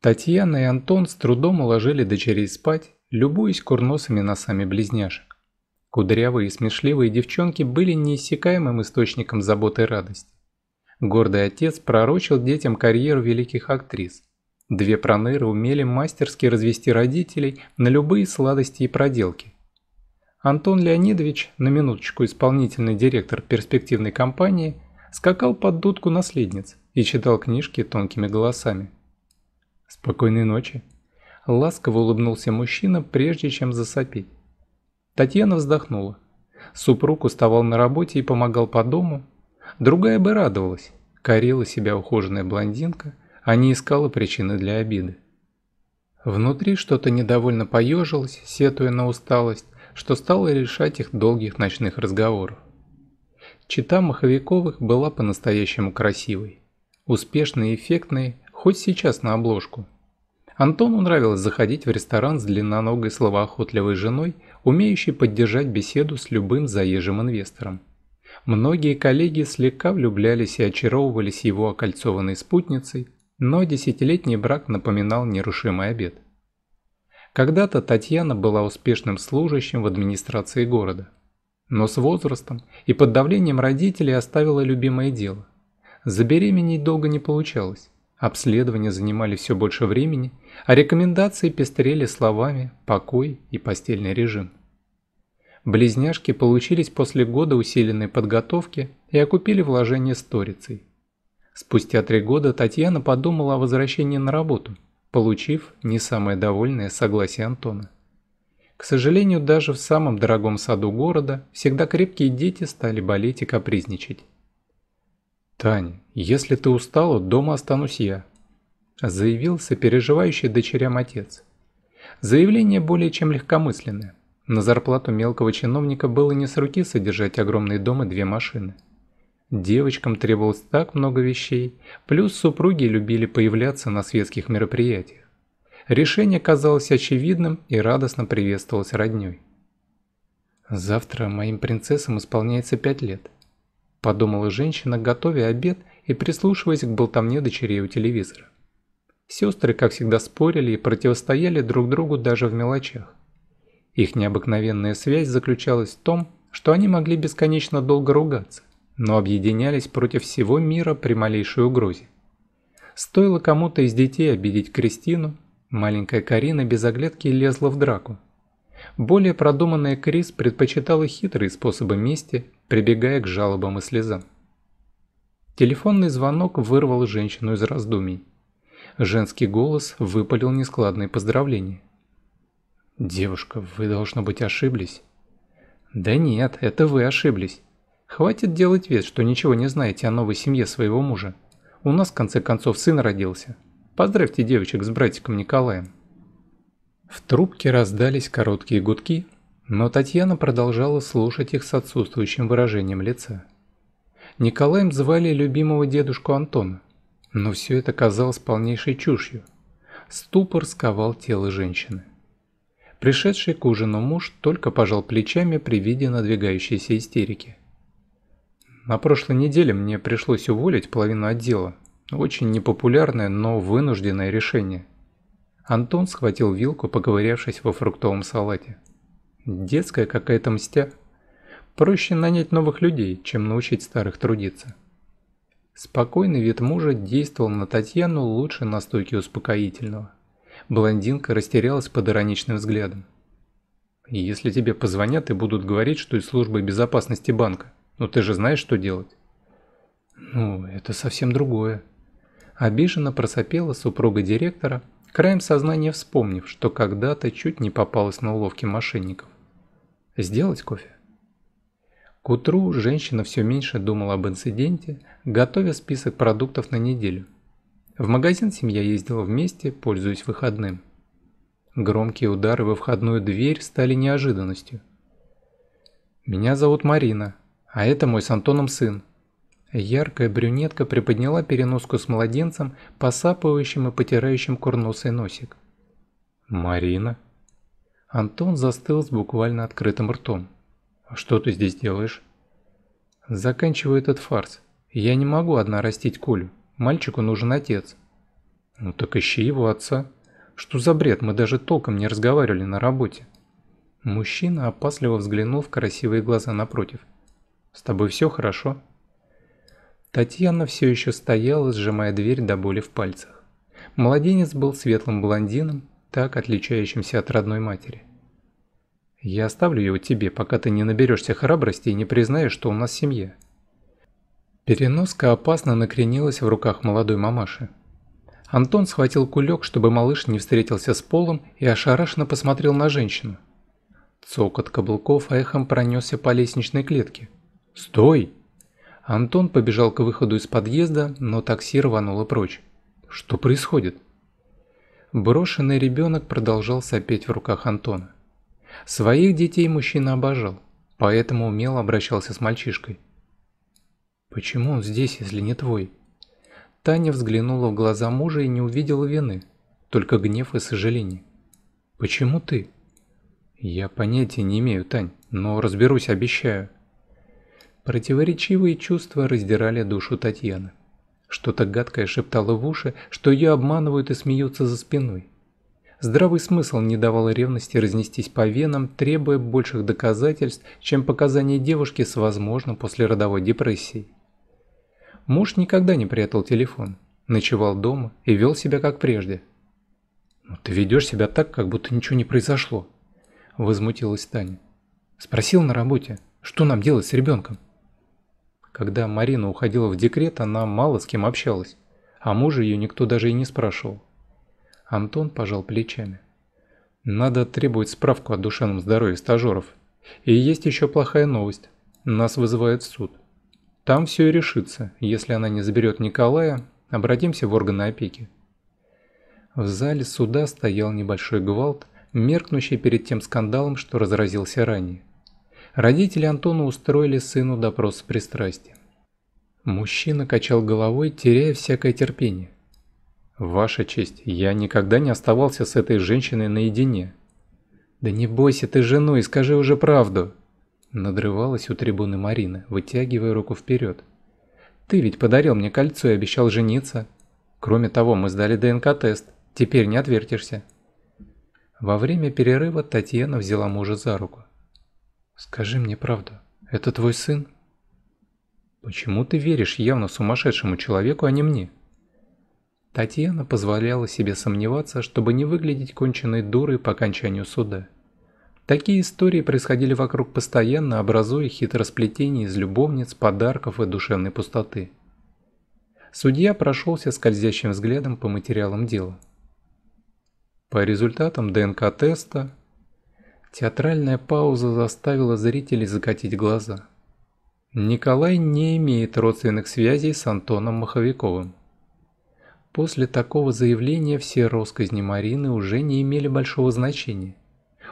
Татьяна и Антон с трудом уложили дочерей спать, любуясь курносыми носами близняшек. Кудрявые и смешливые девчонки были неиссякаемым источником заботы и радости. Гордый отец пророчил детям карьеру великих актрис. Две проныры умели мастерски развести родителей на любые сладости и проделки. Антон Леонидович, на минуточку исполнительный директор перспективной компании, скакал под дудку наследниц и читал книжки тонкими голосами. «Спокойной ночи!» Ласково улыбнулся мужчина, прежде чем засопеть. Татьяна вздохнула. Супруг уставал на работе и помогал по дому. Другая бы радовалась. Корила себя ухоженная блондинка, а не искала причины для обиды. Внутри что-то недовольно поежилось, сетуя на усталость, что стало решать их долгих ночных разговоров. Чита Маховиковых была по-настоящему красивой. Успешной и эффектной Хоть сейчас на обложку. Антону нравилось заходить в ресторан с длинноногой словоохотливой женой, умеющей поддержать беседу с любым заезжим инвестором. Многие коллеги слегка влюблялись и очаровывались его окольцованной спутницей, но десятилетний брак напоминал нерушимый обед. Когда-то Татьяна была успешным служащим в администрации города. Но с возрастом и под давлением родителей оставила любимое дело. Забеременеть долго не получалось. Обследования занимали все больше времени, а рекомендации пестрели словами «покой» и «постельный режим». Близняшки получились после года усиленной подготовки и окупили вложение сторицей. Спустя три года Татьяна подумала о возвращении на работу, получив не самое довольное согласие Антона. К сожалению, даже в самом дорогом саду города всегда крепкие дети стали болеть и капризничать. «Таня, «Если ты устала, дома останусь я», – заявил сопереживающий дочерям отец. Заявление более чем легкомысленное. На зарплату мелкого чиновника было не с руки содержать огромный дом и две машины. Девочкам требовалось так много вещей, плюс супруги любили появляться на светских мероприятиях. Решение казалось очевидным и радостно приветствовалось родней. «Завтра моим принцессам исполняется пять лет», – подумала женщина, готовя обед и прислушиваясь к болтовне дочерей у телевизора. Сестры, как всегда, спорили и противостояли друг другу даже в мелочах. Их необыкновенная связь заключалась в том, что они могли бесконечно долго ругаться, но объединялись против всего мира при малейшей угрозе. Стоило кому-то из детей обидеть Кристину, маленькая Карина без оглядки лезла в драку. Более продуманная Крис предпочитала хитрые способы мести, прибегая к жалобам и слезам. Телефонный звонок вырвал женщину из раздумий. Женский голос выпалил нескладные поздравления. «Девушка, вы, должно быть, ошиблись». «Да нет, это вы ошиблись. Хватит делать вид, что ничего не знаете о новой семье своего мужа. У нас, в конце концов, сын родился. Поздравьте девочек с братиком Николаем». В трубке раздались короткие гудки, но Татьяна продолжала слушать их с отсутствующим выражением лица. Николаем звали любимого дедушку Антона, но все это казалось полнейшей чушью. Ступор сковал тело женщины. Пришедший к ужину муж только пожал плечами при виде надвигающейся истерики. На прошлой неделе мне пришлось уволить половину отдела. Очень непопулярное, но вынужденное решение. Антон схватил вилку, поковырявшись во фруктовом салате. Детская какая-то мстя. Проще нанять новых людей, чем научить старых трудиться. Спокойный вид мужа действовал на Татьяну лучше настойки успокоительного. Блондинка растерялась под ироничным взглядом. «Если тебе позвонят и будут говорить, что из службы безопасности банка, но ну ты же знаешь, что делать?» «Ну, это совсем другое». Обиженно просопела супруга директора, краем сознания вспомнив, что когда-то чуть не попалась на уловки мошенников. «Сделать кофе?» К утру женщина все меньше думала об инциденте, готовя список продуктов на неделю. В магазин семья ездила вместе, пользуясь выходным. Громкие удары во входную дверь стали неожиданностью. «Меня зовут Марина, а это мой с Антоном сын». Яркая брюнетка приподняла переноску с младенцем, посапывающим и потирающим курносый носик. «Марина?» Антон застыл с буквально открытым ртом. А «Что ты здесь делаешь?» «Заканчиваю этот фарс. Я не могу одна растить Колю. Мальчику нужен отец». «Ну так ищи его отца. Что за бред, мы даже толком не разговаривали на работе». Мужчина опасливо взглянул в красивые глаза напротив. «С тобой все хорошо?» Татьяна все еще стояла, сжимая дверь до боли в пальцах. Младенец был светлым блондином, так отличающимся от родной матери. Я оставлю его тебе, пока ты не наберешься храбрости и не признаешь, что у нас семья». Переноска опасно накренилась в руках молодой мамаши. Антон схватил кулек, чтобы малыш не встретился с полом и ошарашенно посмотрел на женщину. Цокот каблуков эхом пронесся по лестничной клетке. «Стой!» Антон побежал к выходу из подъезда, но такси рвануло прочь. «Что происходит?» Брошенный ребенок продолжал сопеть в руках Антона. Своих детей мужчина обожал, поэтому умело обращался с мальчишкой. «Почему он здесь, если не твой?» Таня взглянула в глаза мужа и не увидела вины, только гнев и сожаление. «Почему ты?» «Я понятия не имею, Тань, но разберусь, обещаю». Противоречивые чувства раздирали душу Татьяны. Что-то гадкое шептало в уши, что ее обманывают и смеются за спиной. Здравый смысл не давал ревности разнестись по венам, требуя больших доказательств, чем показания девушки с возможным родовой депрессией. Муж никогда не прятал телефон, ночевал дома и вел себя как прежде. «Ну, «Ты ведешь себя так, как будто ничего не произошло», – возмутилась Таня. Спросил на работе, что нам делать с ребенком. Когда Марина уходила в декрет, она мало с кем общалась, а мужа ее никто даже и не спрашивал. Антон пожал плечами. Надо требовать справку о душевном здоровье стажеров. И есть еще плохая новость. Нас вызывает суд. Там все и решится. Если она не заберет Николая, обратимся в органы опеки. В зале суда стоял небольшой гвалт, меркнущий перед тем скандалом, что разразился ранее. Родители Антона устроили сыну допрос с пристрастием. Мужчина качал головой, теряя всякое терпение. «Ваша честь, я никогда не оставался с этой женщиной наедине». «Да не бойся ты женой скажи уже правду!» Надрывалась у трибуны Марина, вытягивая руку вперед. «Ты ведь подарил мне кольцо и обещал жениться. Кроме того, мы сдали ДНК-тест. Теперь не отвертишься». Во время перерыва Татьяна взяла мужа за руку. «Скажи мне правду, это твой сын?» «Почему ты веришь явно сумасшедшему человеку, а не мне?» Татьяна позволяла себе сомневаться, чтобы не выглядеть конченной дурой по окончанию суда. Такие истории происходили вокруг постоянно, образуя хитросплетение из любовниц, подарков и душевной пустоты. Судья прошелся скользящим взглядом по материалам дела. По результатам ДНК-теста театральная пауза заставила зрителей закатить глаза. Николай не имеет родственных связей с Антоном Маховиковым. После такого заявления все россказни Марины уже не имели большого значения.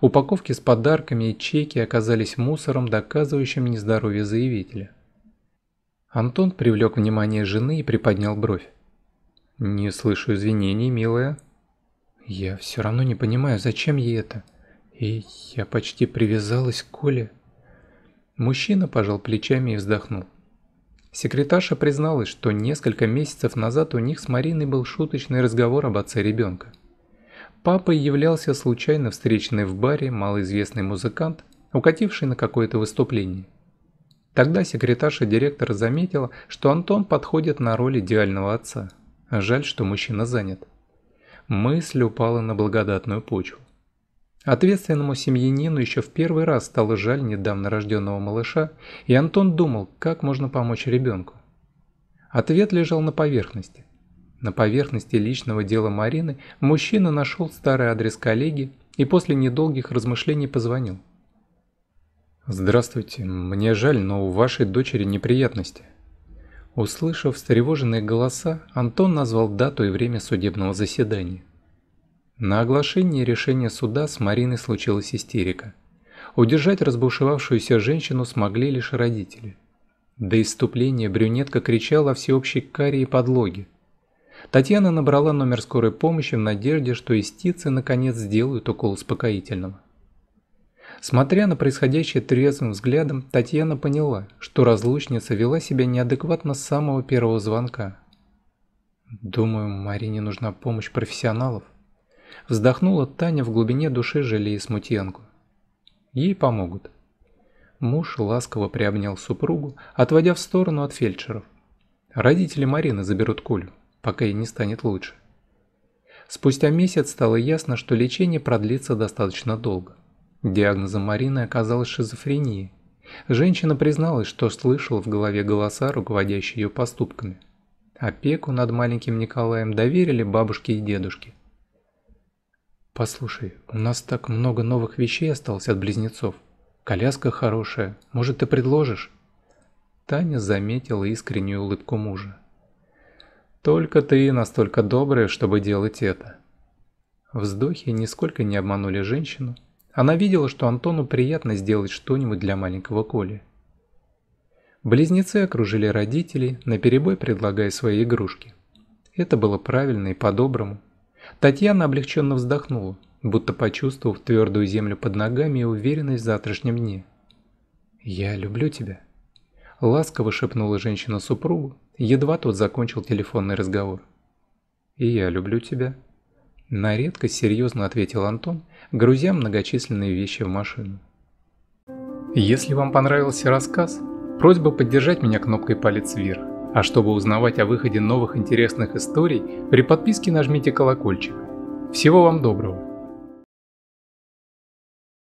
Упаковки с подарками и чеки оказались мусором, доказывающим нездоровье заявителя. Антон привлек внимание жены и приподнял бровь. «Не слышу извинений, милая». «Я все равно не понимаю, зачем ей это? И я почти привязалась к Коле». Мужчина пожал плечами и вздохнул. Секретарша призналась, что несколько месяцев назад у них с Мариной был шуточный разговор об отце ребенка. Папа являлся случайно встреченный в баре малоизвестный музыкант, укативший на какое-то выступление. Тогда секретарша директора заметила, что Антон подходит на роль идеального отца. Жаль, что мужчина занят. Мысль упала на благодатную почву. Ответственному семьянину еще в первый раз стало жаль недавно рожденного малыша, и Антон думал, как можно помочь ребенку. Ответ лежал на поверхности. На поверхности личного дела Марины мужчина нашел старый адрес коллеги и после недолгих размышлений позвонил. «Здравствуйте, мне жаль, но у вашей дочери неприятности». Услышав встревоженные голоса, Антон назвал дату и время судебного заседания. На оглашение решения суда с Мариной случилась истерика. Удержать разбушевавшуюся женщину смогли лишь родители. До иступления брюнетка кричала о всеобщей каре и подлоге. Татьяна набрала номер скорой помощи в надежде, что истицы наконец сделают укол успокоительного. Смотря на происходящее трезвым взглядом, Татьяна поняла, что разлучница вела себя неадекватно с самого первого звонка. «Думаю, Марине нужна помощь профессионалов», Вздохнула Таня в глубине души жалея смутьянку. Ей помогут. Муж ласково приобнял супругу, отводя в сторону от фельдшеров. Родители Марины заберут Колю, пока ей не станет лучше. Спустя месяц стало ясно, что лечение продлится достаточно долго. Диагнозом Марины оказалась шизофрения. Женщина призналась, что слышала в голове голоса, руководящие ее поступками. Опеку над маленьким Николаем доверили бабушке и дедушке. Послушай, у нас так много новых вещей осталось от близнецов. Коляска хорошая, может ты предложишь? Таня заметила искреннюю улыбку мужа. Только ты настолько добрая, чтобы делать это. Вздохи нисколько не обманули женщину. Она видела, что Антону приятно сделать что-нибудь для маленького Коли. Близнецы окружили родителей, наперебой предлагая свои игрушки. Это было правильно и по-доброму. Татьяна облегченно вздохнула, будто почувствовав твердую землю под ногами и уверенность в завтрашнем дне. «Я люблю тебя», – ласково шепнула женщина супругу, едва тот закончил телефонный разговор. «И я люблю тебя», – на редкость серьезно ответил Антон, грузя многочисленные вещи в машину. Если вам понравился рассказ, просьба поддержать меня кнопкой палец вверх. А чтобы узнавать о выходе новых интересных историй, при подписке нажмите колокольчик. Всего вам доброго!